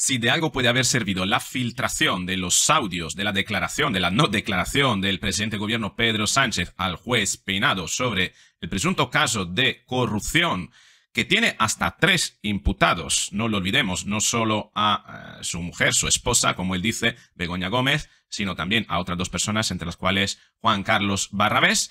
Si de algo puede haber servido la filtración de los audios de la declaración, de la no declaración del presidente del gobierno Pedro Sánchez al juez Peinado sobre el presunto caso de corrupción que tiene hasta tres imputados, no lo olvidemos, no solo a eh, su mujer, su esposa, como él dice, Begoña Gómez, sino también a otras dos personas, entre las cuales Juan Carlos Barrabés,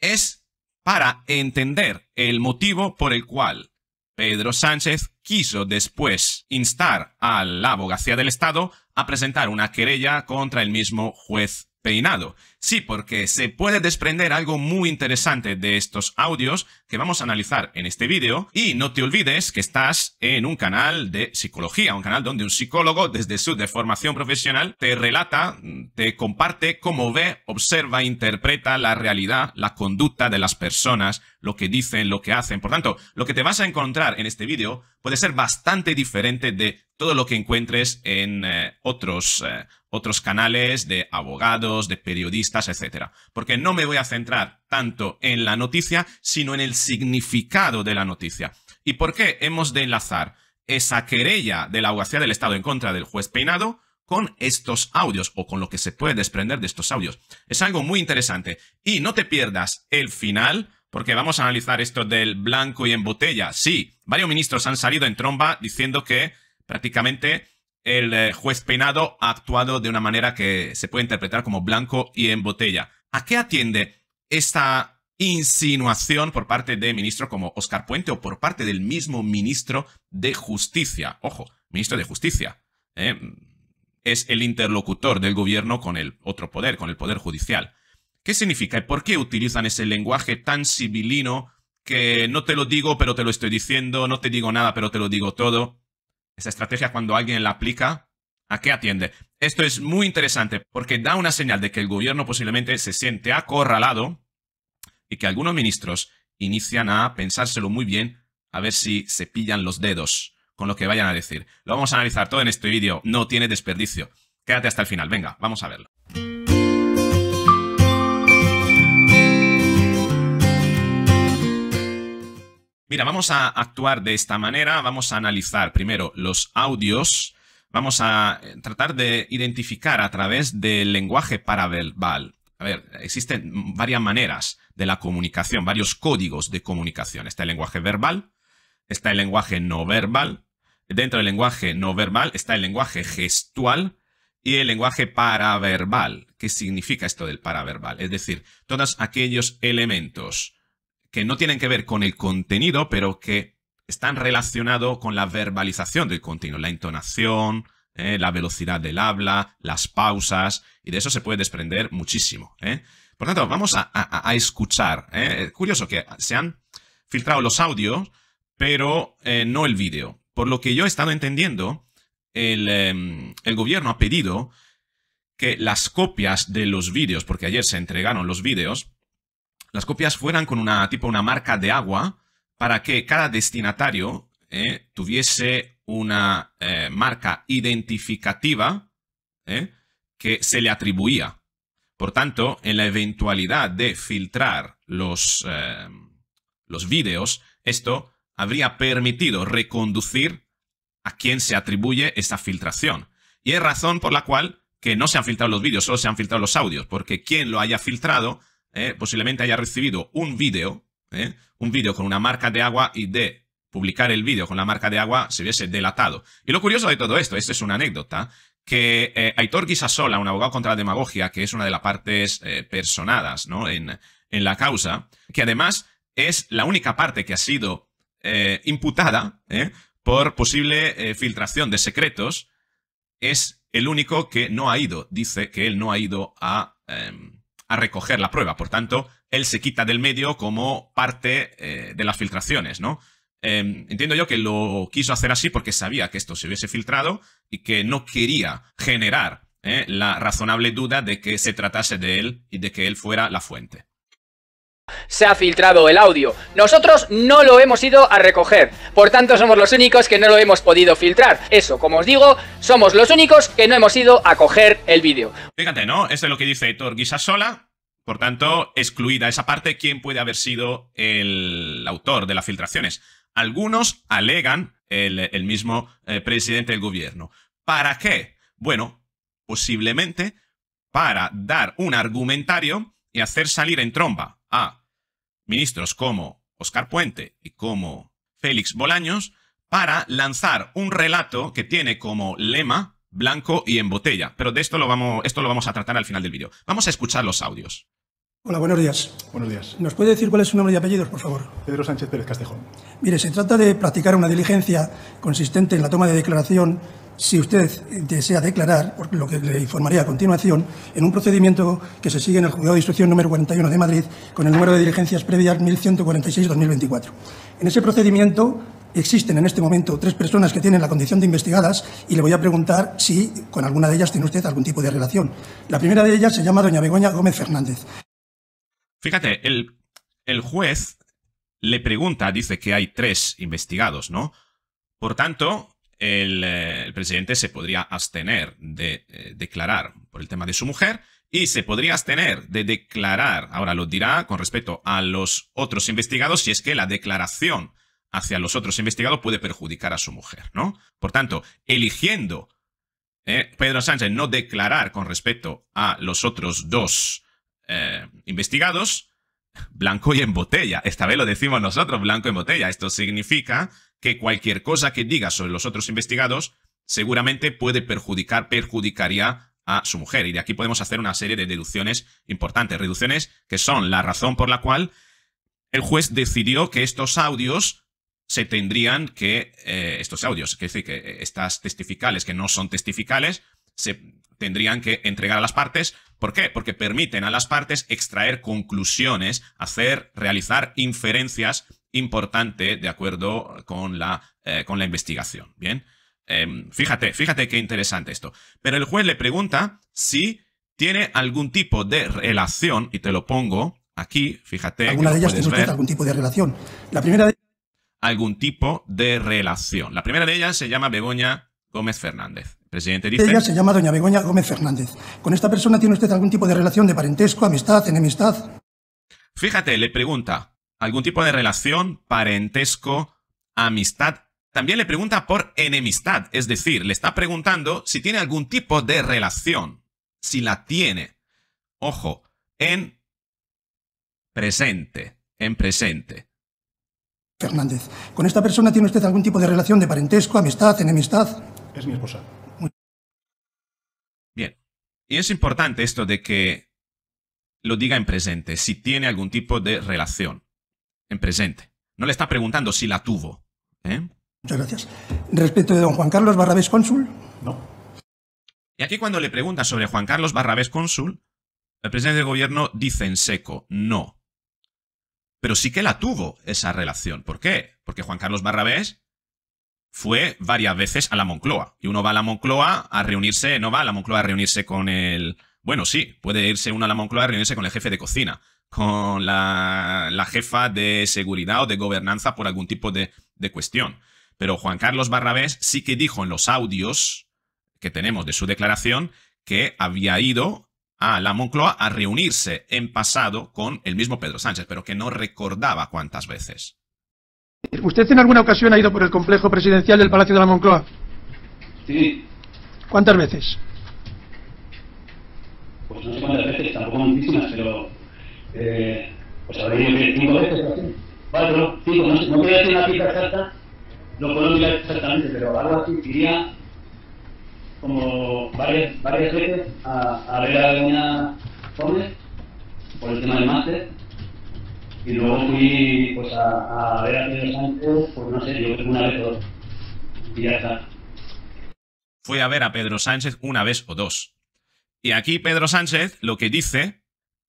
es para entender el motivo por el cual Pedro Sánchez quiso después instar a la abogacía del Estado a presentar una querella contra el mismo juez Peinado, Sí, porque se puede desprender algo muy interesante de estos audios que vamos a analizar en este vídeo. Y no te olvides que estás en un canal de psicología, un canal donde un psicólogo desde su formación profesional te relata, te comparte cómo ve, observa, interpreta la realidad, la conducta de las personas, lo que dicen, lo que hacen. Por tanto, lo que te vas a encontrar en este vídeo puede ser bastante diferente de todo lo que encuentres en eh, otros, eh, otros canales de abogados, de periodistas, etcétera. Porque no me voy a centrar tanto en la noticia, sino en el significado de la noticia. ¿Y por qué hemos de enlazar esa querella de la abogacía del Estado en contra del juez Peinado con estos audios o con lo que se puede desprender de estos audios? Es algo muy interesante. Y no te pierdas el final porque vamos a analizar esto del blanco y en botella. Sí, varios ministros han salido en tromba diciendo que prácticamente el eh, juez Peinado ha actuado de una manera que se puede interpretar como blanco y en botella. ¿A qué atiende esta insinuación por parte de ministro como Oscar Puente o por parte del mismo ministro de Justicia? Ojo, ministro de Justicia. ¿eh? Es el interlocutor del gobierno con el otro poder, con el poder judicial. ¿Qué significa y por qué utilizan ese lenguaje tan sibilino que no te lo digo pero te lo estoy diciendo, no te digo nada pero te lo digo todo? Esta estrategia cuando alguien la aplica, ¿a qué atiende? Esto es muy interesante porque da una señal de que el gobierno posiblemente se siente acorralado y que algunos ministros inician a pensárselo muy bien a ver si se pillan los dedos con lo que vayan a decir. Lo vamos a analizar todo en este vídeo, no tiene desperdicio. Quédate hasta el final, venga, vamos a verlo. Mira, vamos a actuar de esta manera. Vamos a analizar primero los audios. Vamos a eh, tratar de identificar a través del lenguaje paraverbal. A ver, existen varias maneras de la comunicación, varios códigos de comunicación. Está el lenguaje verbal, está el lenguaje no verbal. Dentro del lenguaje no verbal está el lenguaje gestual y el lenguaje paraverbal. ¿Qué significa esto del paraverbal? Es decir, todos aquellos elementos que no tienen que ver con el contenido, pero que están relacionados con la verbalización del contenido, la entonación, eh, la velocidad del habla, las pausas, y de eso se puede desprender muchísimo. Eh. Por tanto, vamos a, escuchar. Eh. Es curioso que se han filtrado los audios, pero no el vídeo. Por lo que yo he estado entendiendo, el, em, el gobierno ha pedido que las copias de los vídeos, porque ayer se entregaron los vídeos, las copias fueran con una tipo una marca de agua para que cada destinatario eh, tuviese una eh, marca identificativa eh, que se le atribuía. Por tanto, en la eventualidad de filtrar los, los vídeos, esto habría permitido reconducir a quien se atribuye esa filtración. Y es razón por la cual que no se han filtrado los vídeos, solo se han filtrado los audios, porque quien lo haya filtrado ¿eh? posiblemente haya recibido un vídeo, ¿eh? un vídeo con una marca de agua y de publicar el vídeo con la marca de agua se hubiese delatado. Y lo curioso de todo esto, esto es una anécdota, que eh, Aitor Guisasola, un abogado contra la demagogia, que es una de las partes personadas ¿no? en, en la causa, que además es la única parte que ha sido imputada por posible filtración de secretos, es el único que no ha ido. Dice que él no ha ido a em, recoger la prueba. Por tanto, él se quita del medio como parte eh, de las filtraciones, ¿no? Em, entiendo yo que lo quiso hacer así porque sabía que esto se hubiese filtrado y que no quería generar eh, la razonable duda de que se tratase de él y de que él fuera la fuente se ha filtrado el audio. Nosotros no lo hemos ido a recoger, por tanto somos los únicos que no lo hemos podido filtrar. Eso, como os digo, somos los únicos que no hemos ido a coger el vídeo. Fíjate, ¿no? Eso es lo que dice Héctor Guisasola. Por tanto, excluida esa parte, ¿quién puede haber sido el autor de las filtraciones? Algunos alegan el, mismo eh, presidente del gobierno. ¿Para qué? Bueno, posiblemente para dar un argumentario y hacer salir en tromba a ministros como Oscar Puente y como Félix Bolaños para lanzar un relato que tiene como lema blanco y en botella. Pero de esto lo vamos, esto lo vamos a tratar al final del vídeo. Vamos a escuchar los audios. Hola, buenos días. Buenos días. ¿Nos puede decir cuál es su nombre y apellidos, por favor? Pedro Sánchez Pérez Castejón. Mire, se trata de practicar una diligencia consistente en la toma de declaración si usted desea declarar, lo que le informaré a continuación, en un procedimiento que se sigue en el Juzgado de Instrucción número 41 de Madrid con el número de diligencias previas 1146-2024. En ese procedimiento existen en este momento tres personas que tienen la condición de investigadas y le voy a preguntar si con alguna de ellas tiene usted algún tipo de relación. La primera de ellas se llama doña Begoña Gómez Fernández. Fíjate, el, el juez le pregunta, dice que hay tres investigados, ¿no? Por tanto, eh, el, presidente se podría abstener de eh, declarar por el tema de su mujer y se podría abstener de declarar, ahora lo dirá con respecto a los otros investigados, si es que la declaración hacia los otros investigados puede perjudicar a su mujer, ¿no? Por tanto, eligiendo eh, Pedro Sánchez no declarar con respecto a los otros dos investigados, blanco y en botella. Esta vez lo decimos nosotros, blanco y en botella. Esto significa que cualquier cosa que diga sobre los otros investigados seguramente puede perjudicar, perjudicaría a su mujer. Y de aquí podemos hacer una serie de deducciones importantes, reducciones que son la razón por la cual el juez decidió que estos audios se tendrían que, eh, estos audios, es decir, que estas testificales que no son testificales, se tendrían que entregar a las partes. ¿Por qué? Porque permiten a las partes extraer conclusiones, hacer, realizar inferencias importante de acuerdo con la, eh, con la investigación. Bien, em, fíjate, fíjate qué interesante esto. Pero el juez le pregunta si tiene algún tipo de relación, y te lo pongo aquí, fíjate. Alguna de ellas tiene algún tipo de relación. La primera de algún tipo de relación. La primera de ellas se llama Begoña Gómez Fernández. Presidente Ella se llama doña Begoña Gómez Fernández. ¿Con esta persona tiene usted algún tipo de relación de parentesco, amistad, enemistad? Fíjate, le pregunta, algún tipo de relación, parentesco, amistad. También le pregunta por enemistad, es decir, le está preguntando si tiene algún tipo de relación, si la tiene. Ojo, en presente, en presente. Fernández, ¿con esta persona tiene usted algún tipo de relación de parentesco, amistad, enemistad? Es mi esposa. Bien. Y es importante esto de que lo diga en presente, si tiene algún tipo de relación en presente. No le está preguntando si la tuvo. ¿eh? Muchas gracias. Respecto de don Juan Carlos Barrabés Cónsul. No. Y aquí cuando le pregunta sobre Juan Carlos Barrabés Cónsul, el presidente del gobierno dice en seco, no. Pero sí que la tuvo esa relación. ¿Por qué? Porque Juan Carlos Barrabés fue varias veces a la Moncloa. Y uno va a la Moncloa a reunirse, no va a la Moncloa a reunirse con el... Bueno, sí, puede irse uno a la Moncloa a reunirse con el jefe de cocina con la, jefa de seguridad o de gobernanza por algún tipo de, cuestión. Pero Juan Carlos Barrabés sí que dijo en los audios que tenemos de su declaración que había ido a la Moncloa a reunirse en pasado con el mismo Pedro Sánchez, pero que no recordaba cuántas veces. ¿Usted en alguna ocasión ha ido por el complejo presidencial del Palacio de la Moncloa? Sí. ¿Cuántas veces? Pues no sé cuántas veces, tampoco muchísimas, pero eh, pues habría que cinco veces así. Cuatro, cinco, no, no tener una pista exacta, no puedo mirar exactamente, pero algo así iría como varias, varias veces a, a ver a alguna joven por el tema del máster y luego fui pues a, a ver a Pedro Sánchez, pues no sé, yo creo una vez o dos y ya está. Fui a ver a Pedro Sánchez una vez o dos. Y aquí Pedro Sánchez lo que dice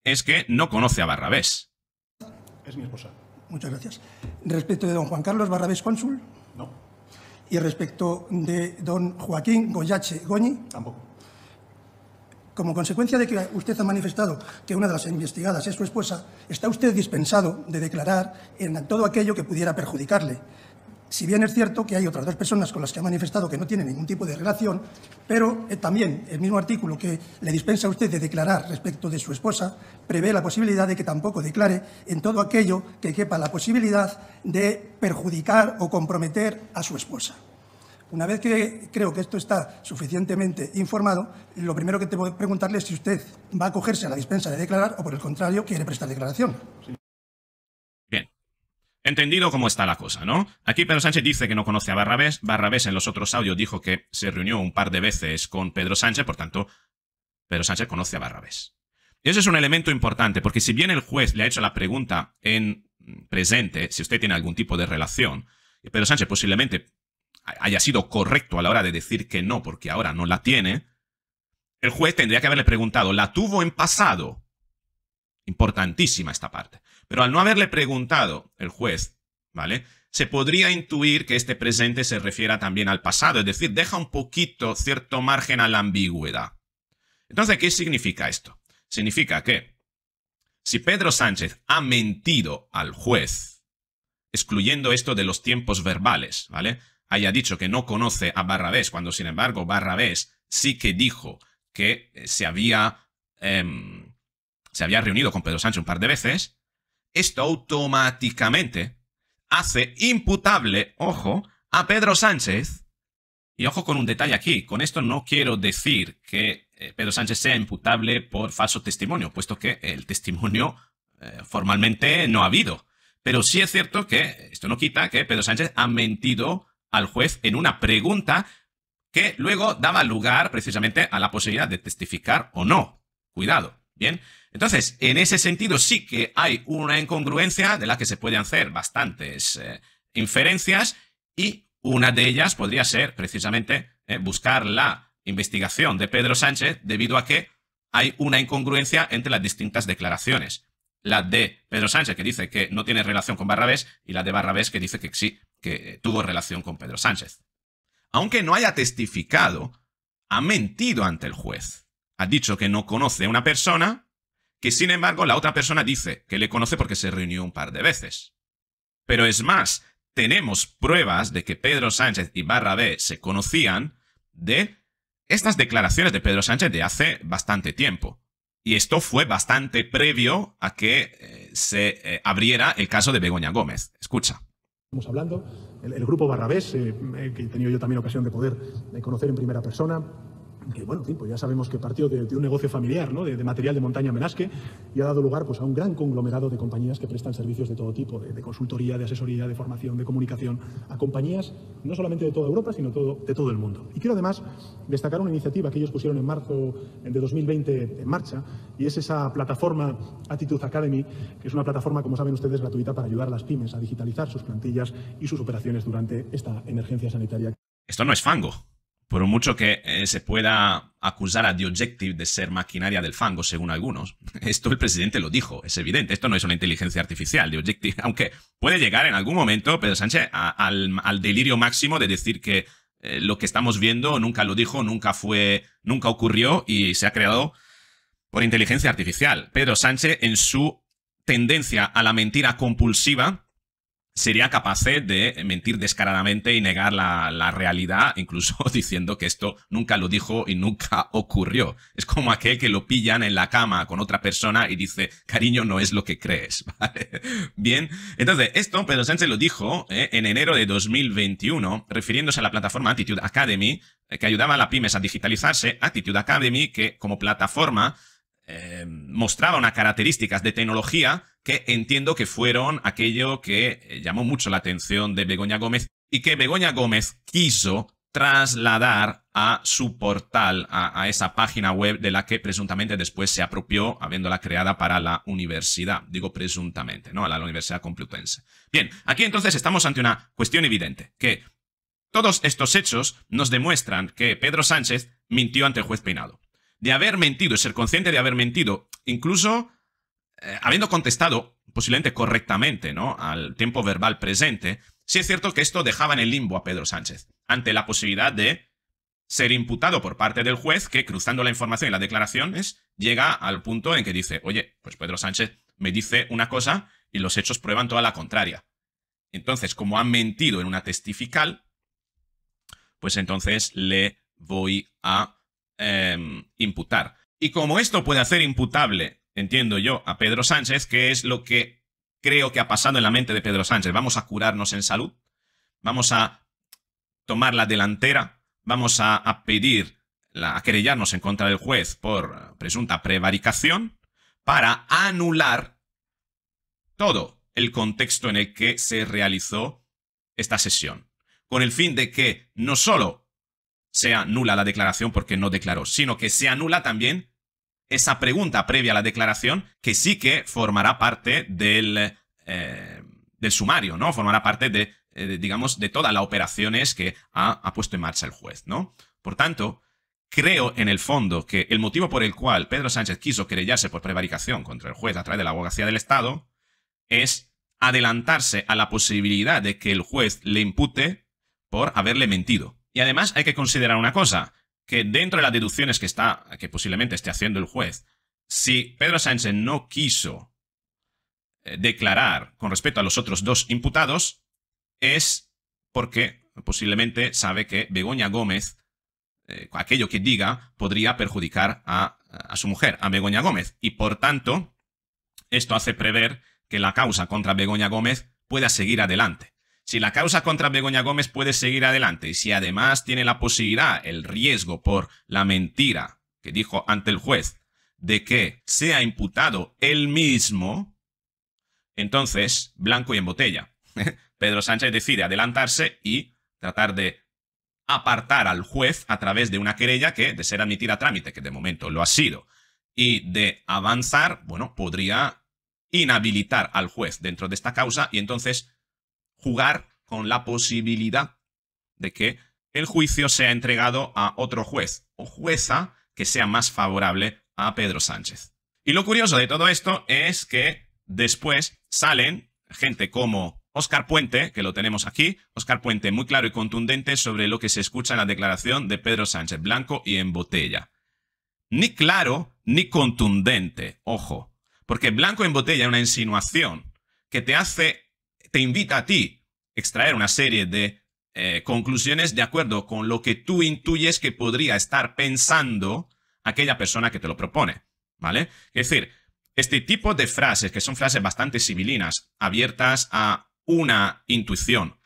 es que no conoce a Barrabés. Es mi esposa. Muchas gracias. Respecto de don Juan Carlos Barrabés Cónsul. No. Y respecto de don Joaquín Goyache Goñi. Tampoco. Como consecuencia de que usted ha manifestado que una de las investigadas es su esposa, está usted dispensado de declarar en todo aquello que pudiera perjudicarle, si bien es cierto que hay otras dos personas con las que ha manifestado que no tiene ningún tipo de relación, pero eh, también el mismo artículo que le dispensa a usted de declarar respecto de su esposa prevé la posibilidad de que tampoco declare en todo aquello que quepa la posibilidad de perjudicar o comprometer a su esposa. Una vez que creo que esto está suficientemente informado, lo primero que tengo que preguntarle es si usted va a acogerse a la dispensa de declarar o, por el contrario, quiere prestar declaración. Entendido cómo está la cosa, ¿no? Aquí Pedro Sánchez dice que no conoce a Barrabés. Barrabés en los otros audios dijo que se reunió un par de veces con Pedro Sánchez, por tanto, Pedro Sánchez conoce a Barrabés. Y ese es un elemento importante, porque si bien el juez le ha hecho la pregunta en presente, si usted tiene algún tipo de relación, y Pedro Sánchez posiblemente haya sido correcto a la hora de decir que no, porque ahora no la tiene, el juez tendría que haberle preguntado, ¿la tuvo en pasado? Importantísima esta parte. Pero al no haberle preguntado el juez, ¿vale? Se podría intuir que este presente se refiera también al pasado, es decir, deja un poquito cierto margen a la ambigüedad. Entonces, ¿qué significa esto? Significa que si Pedro Sánchez ha mentido al juez, excluyendo esto de los tiempos verbales, ¿vale? Haya dicho que no conoce a Barrabés, cuando sin embargo Barrabés sí que dijo que eh, se había, em, se había reunido con Pedro Sánchez un par de veces, esto automáticamente hace imputable, ojo, a Pedro Sánchez. Y ojo con un detalle aquí, con esto no quiero decir que eh, Pedro Sánchez sea imputable por falso testimonio, puesto que el testimonio eh, formalmente no ha habido. Pero sí es cierto que esto no quita que Pedro Sánchez ha mentido al juez en una pregunta que luego daba lugar precisamente a la posibilidad de testificar o no. Cuidado. Bien, entonces, en ese sentido sí que hay una incongruencia de la que se pueden hacer bastantes eh, inferencias y una de ellas podría ser precisamente eh, buscar la investigación de Pedro Sánchez debido a que hay una incongruencia entre las distintas declaraciones. La de Pedro Sánchez que dice que no tiene relación con Barrabés y la de Barrabés que dice que sí, que eh, tuvo relación con Pedro Sánchez. Aunque no haya testificado, ha mentido ante el juez ha dicho que no conoce a una persona, que sin embargo la otra persona dice que le conoce porque se reunió un par de veces. Pero es más, tenemos pruebas de que Pedro Sánchez y Barrabé se conocían de estas declaraciones de Pedro Sánchez de hace bastante tiempo. Y esto fue bastante previo a que eh, se eh, abriera el caso de Begoña Gómez. Escucha. Estamos hablando, el, grupo Barrabés, eh, que he tenido yo también ocasión de poder conocer en primera persona, que bueno, pues ya sabemos que partió de, un negocio familiar, ¿no? de, material de montaña menasque, y ha dado lugar pues, a un gran conglomerado de compañías que prestan servicios de todo tipo, de, consultoría, de asesoría, de formación, de comunicación, a compañías no solamente de toda Europa, sino todo, de todo el mundo. Y quiero además destacar una iniciativa que ellos pusieron en marzo de 2020 en marcha, y es esa plataforma Attitude Academy, que es una plataforma, como saben ustedes, gratuita para ayudar a las pymes a digitalizar sus plantillas y sus operaciones durante esta emergencia sanitaria. Esto no es fango. Por mucho que eh, se pueda acusar a The Objective de ser maquinaria del fango, según algunos, esto el presidente lo dijo, es evidente, esto no es una inteligencia artificial, The Objective, aunque puede llegar en algún momento, Pedro Sánchez, al, delirio máximo de decir que eh, lo que estamos viendo nunca lo dijo, nunca fue, nunca ocurrió y se ha creado por inteligencia artificial. Pedro Sánchez, en su tendencia a la mentira compulsiva, sería capaz de mentir descaradamente y negar la, la, realidad, incluso diciendo que esto nunca lo dijo y nunca ocurrió. Es como aquel que lo pillan en la cama con otra persona y dice, cariño, no es lo que crees, Bien, entonces, esto Pedro Sánchez lo dijo eh, en enero de 2021, refiriéndose a la plataforma Attitude Academy, eh, que ayudaba a la pymes a digitalizarse, Attitude Academy, que como plataforma eh, mostraba unas características de tecnología que entiendo que fueron aquello que eh, llamó mucho la atención de Begoña Gómez y que Begoña Gómez quiso trasladar a su portal, a, esa página web de la que presuntamente después se apropió, habiéndola creada para la universidad. Digo presuntamente, ¿no? A la Universidad Complutense. Bien, aquí entonces estamos ante una cuestión evidente, que todos estos hechos nos demuestran que Pedro Sánchez mintió ante el juez Peinado. De haber mentido, ser consciente de haber mentido, incluso eh, habiendo contestado posiblemente correctamente ¿no? al tiempo verbal presente, sí es cierto que esto dejaba en el limbo a Pedro Sánchez, ante la posibilidad de ser imputado por parte del juez que, cruzando la información y las declaraciones, llega al punto en que dice, oye, pues Pedro Sánchez me dice una cosa y los hechos prueban toda la contraria. Entonces, como ha mentido en una testifical, pues entonces le voy a em, imputar. Y como esto puede hacer imputable entiendo yo, a Pedro Sánchez, que es lo que creo que ha pasado en la mente de Pedro Sánchez. Vamos a curarnos en salud, vamos a tomar la delantera, vamos a, pedir, la, a querellarnos en contra del juez por presunta prevaricación para anular todo el contexto en el que se realizó esta sesión, con el fin de que no solo sea nula la declaración porque no declaró, sino que se anula también esa pregunta previa a la declaración que sí que formará parte del, eh, del sumario, ¿no? Formará parte eh, de, digamos, de todas las operaciones que ha, ha puesto en marcha el juez, ¿no? Por tanto, creo en el fondo que el motivo por el cual Pedro Sánchez quiso querellarse por prevaricación contra el juez a través de la abogacía del Estado es adelantarse a la posibilidad de que el juez le impute por haberle mentido. Y además hay que considerar una cosa, que dentro de las deducciones que está, que posiblemente esté haciendo el juez, si Pedro Sánchez no quiso eh, declarar con respecto a los otros dos imputados, es porque posiblemente sabe que Begoña Gómez, eh, aquello que diga, podría perjudicar a su mujer, a Begoña Gómez. Y por tanto, esto hace prever que la causa contra Begoña Gómez pueda seguir adelante. Si la causa contra Begoña Gómez puede seguir adelante y si además tiene la posibilidad, el riesgo por la mentira que dijo ante el juez de que sea imputado él mismo, entonces blanco y en botella. Pedro Sánchez decide adelantarse y tratar de apartar al juez a través de una querella que, de ser admitida a trámite, que de momento lo ha sido, y de avanzar, bueno, podría inhabilitar al juez dentro de esta causa y entonces jugar con la posibilidad de que el juicio sea entregado a otro juez o jueza que sea más favorable a Pedro Sánchez. Y lo curioso de todo esto es que después salen gente como Oscar Puente, que lo tenemos aquí, Oscar Puente muy claro y contundente sobre lo que se escucha en la declaración de Pedro Sánchez Blanco y en botella. Ni claro ni contundente, ojo, porque Blanco en botella es una insinuación que te hace, te invita a ti extraer una serie de eh, conclusiones de acuerdo con lo que tú intuyes que podría estar pensando aquella persona que te lo propone, ¿vale? Es decir, este tipo de frases, que son frases bastante civilinas, abiertas a una intuición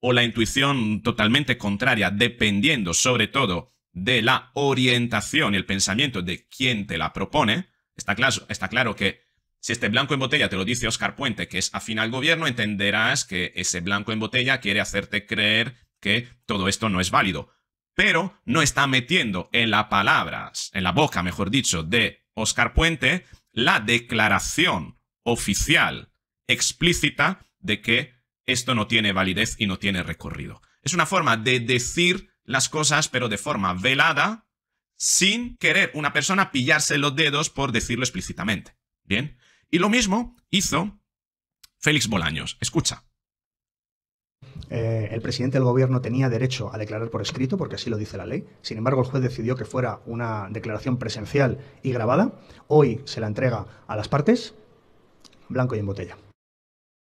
o la intuición totalmente contraria, dependiendo sobre todo de la orientación y el pensamiento de quien te la propone, está claro, está claro que si este blanco en botella te lo dice Oscar Puente, que es afín al gobierno, entenderás que ese blanco en botella quiere hacerte creer que todo esto no es válido. Pero no está metiendo en la palabra, en la boca, mejor dicho, de Oscar Puente, la declaración oficial explícita de que esto no tiene validez y no tiene recorrido. Es una forma de decir las cosas, pero de forma velada, sin querer una persona pillarse los dedos por decirlo explícitamente. Bien, y lo mismo hizo Félix Bolaños. Escucha. Eh, el presidente del gobierno tenía derecho a declarar por escrito, porque así lo dice la ley. Sin embargo, el juez decidió que fuera una declaración presencial y grabada. Hoy se la entrega a las partes, blanco y en botella.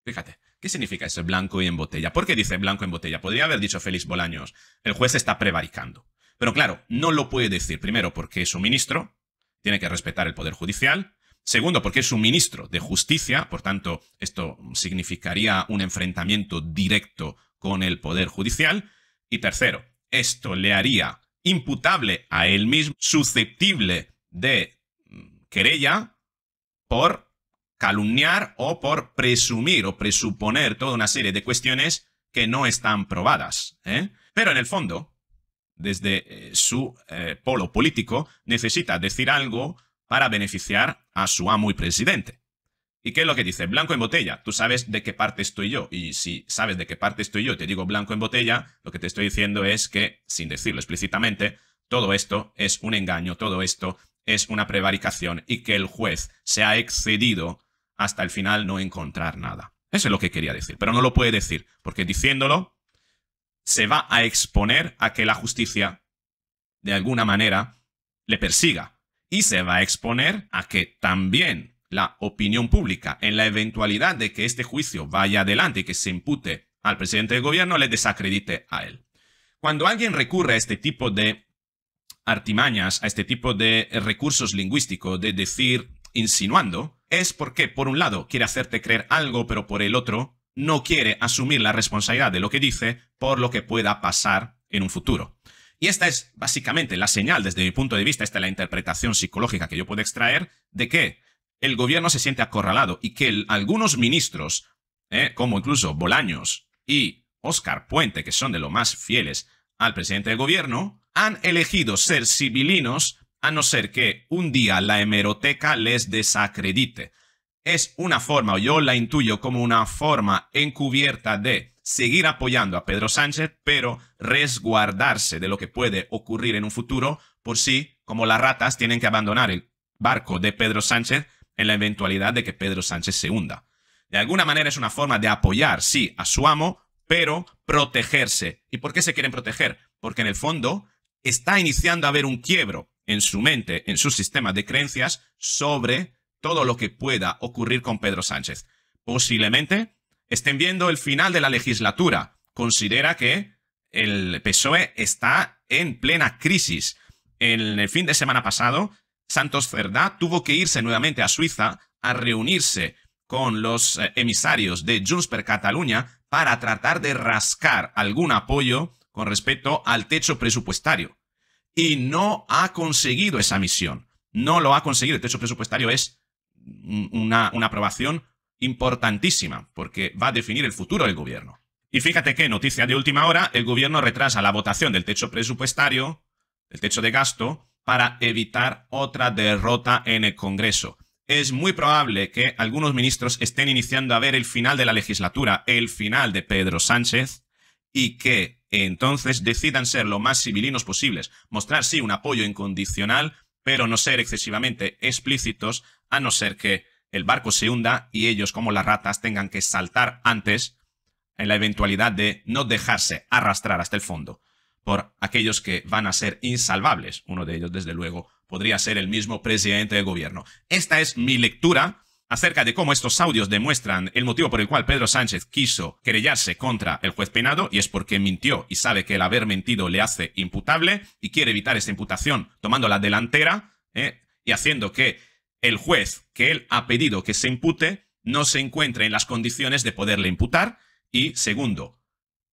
Fíjate, ¿qué significa ese blanco y en botella? ¿Por qué dice blanco en botella? Podría haber dicho Félix Bolaños, el juez está prevaricando. Pero claro, no lo puede decir primero porque es su ministro, tiene que respetar el Poder Judicial, Segundo, porque es un ministro de justicia, por tanto, esto significaría un enfrentamiento directo con el Poder Judicial. Y tercero, esto le haría imputable a él mismo, susceptible de mm, querella por calumniar o por presumir o presuponer toda una serie de cuestiones que no están probadas. ¿eh? Pero en el fondo, desde eh, su eh, polo político, necesita decir algo para beneficiar a su amo y presidente. ¿Y qué es lo que dice? Blanco en botella. Tú sabes de qué parte estoy yo. Y si sabes de qué parte estoy yo, te digo blanco en botella, lo que te estoy diciendo es que, sin decirlo explícitamente, todo esto es un engaño, todo esto es una prevaricación y que el juez se ha excedido hasta el final no encontrar nada. Eso es lo que quería decir, pero no lo puede decir, porque diciéndolo se va a exponer a que la justicia, de alguna manera, le persiga, y se va a exponer a que también la opinión pública, en la eventualidad de que este juicio vaya adelante y que se impute al presidente del gobierno, le desacredite a él. Cuando alguien recurre a este tipo de artimañas, a este tipo de recursos lingüísticos, de decir insinuando, es porque, por un lado, quiere hacerte creer algo, pero por el otro, no quiere asumir la responsabilidad de lo que dice por lo que pueda pasar en un futuro. Y esta es básicamente la señal, desde mi punto de vista, esta es la interpretación psicológica que yo puedo extraer de que el gobierno se siente acorralado y que algunos ministros, eh, como incluso Bolaños y Oscar Puente, que son de los más fieles al presidente del gobierno, han elegido ser civilinos a no ser que un día la hemeroteca les desacredite. Es una forma, o yo la intuyo como una forma encubierta de seguir apoyando a Pedro Sánchez, pero resguardarse de lo que puede ocurrir en un futuro por si, como las ratas, tienen que abandonar el barco de Pedro Sánchez en la eventualidad de que Pedro Sánchez se hunda. De alguna manera es una forma de apoyar, sí, a su amo, pero protegerse. ¿Y por qué se quieren proteger? Porque en el fondo está iniciando a haber un quiebro en su mente, en su sistema de creencias, sobre todo lo que pueda ocurrir con Pedro Sánchez. Posiblemente estén viendo el final de la legislatura. Considera que el PSOE está en plena crisis. En el fin de semana pasado, Santos Cerdá tuvo que irse nuevamente a Suiza a reunirse con los eh, emisarios de Junts per Catalunya para tratar de rascar algún apoyo con respecto al techo presupuestario. Y no ha conseguido esa misión. No lo ha conseguido. El techo presupuestario es una, una aprobación importantísima, porque va a definir el futuro del gobierno. Y fíjate que, noticia de última hora, el gobierno retrasa la votación del techo presupuestario, del techo de gasto, para evitar otra derrota en el Congreso. Es muy probable que algunos ministros estén iniciando a ver el final de la legislatura, el final de Pedro Sánchez, y que entonces decidan ser lo más civilinos posibles, mostrar sí un apoyo incondicional, pero no ser excesivamente explícitos, a no ser que el barco se hunda y ellos como las ratas tengan que saltar antes en la eventualidad de no dejarse arrastrar hasta el fondo por aquellos que van a ser insalvables. Uno de ellos, desde luego, podría ser el mismo presidente del gobierno. Esta es mi lectura acerca de cómo estos audios demuestran el motivo por el cual Pedro Sánchez quiso querellarse contra el juez Penado y es porque mintió y sabe que el haber mentido le hace imputable y quiere evitar esta imputación tomando la delantera eh, y haciendo que el juez que él ha pedido que se impute no se encuentra en las condiciones de poderle imputar. Y segundo,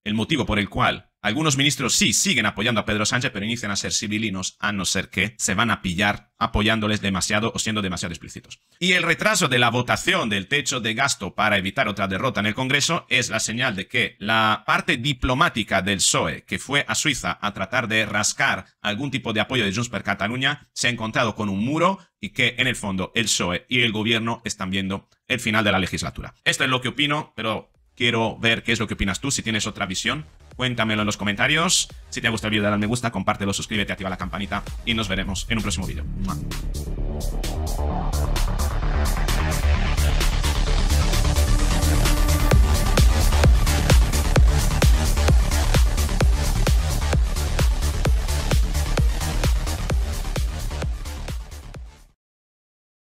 el motivo por el cual algunos ministros sí siguen apoyando a Pedro Sánchez, pero inician a ser civilinos, a no ser que se van a pillar apoyándoles demasiado o siendo demasiado explícitos. Y el retraso de la votación del techo de gasto para evitar otra derrota en el Congreso es la señal de que la parte diplomática del PSOE, que fue a Suiza a tratar de rascar algún tipo de apoyo de Junts per Cataluña, se ha encontrado con un muro y que en el fondo el PSOE y el gobierno están viendo el final de la legislatura. Esto es lo que opino, pero Quiero ver qué es lo que opinas tú, si tienes otra visión. Cuéntamelo en los comentarios. Si te ha gustado el vídeo, dale me gusta, compártelo, suscríbete, activa la campanita y nos veremos en un próximo vídeo.